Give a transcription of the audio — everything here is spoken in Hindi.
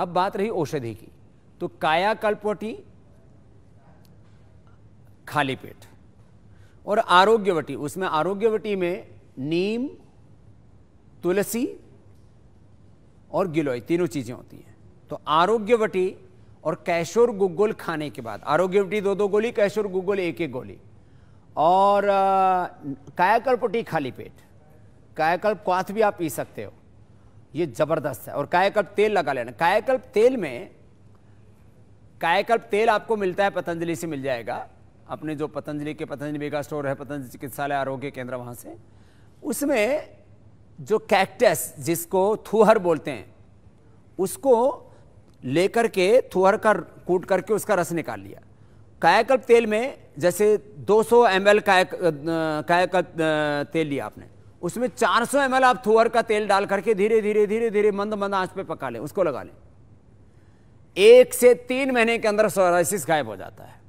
अब बात रही औषधि की तो कायाकल्पवटी खाली पेट और आरोग्यवटी उसमें आरोग्यवटी में नीम तुलसी और गिलोय तीनों चीज़ें होती हैं तो आरोग्यवटी और कैशोर गुगुल खाने के बाद आरोग्यवटी दो दो गोली कैशोर गुगुल एक एक गोली और कायाकल्पटी खाली पेट कायाकल्प क्वाथ भी आप पी सकते हो ये ज़बरदस्त है और कायाकल्प तेल लगा लेना कायाकल्प तेल में कायाकल्प तेल आपको मिलता है पतंजलि से मिल जाएगा अपने जो पतंजलि के पतंजलि मेगा स्टोर है पतंजलि चिकित्सालय आरोग्य केंद्र वहाँ से उसमें जो कैक्टस जिसको थुहर बोलते हैं उसको लेकर के थुहर का कूट करके उसका रस निकाल लिया कायाकल्प तेल में जैसे 200 सौ एम एल कायाकल्प तेल लिया आपने उसमें 400 सौ एम आप थुअर का तेल डाल करके धीरे धीरे धीरे धीरे मंद मंद आंच पे पका लें उसको लगा लें एक से तीन महीने के अंदर सोराइसिस गायब हो जाता है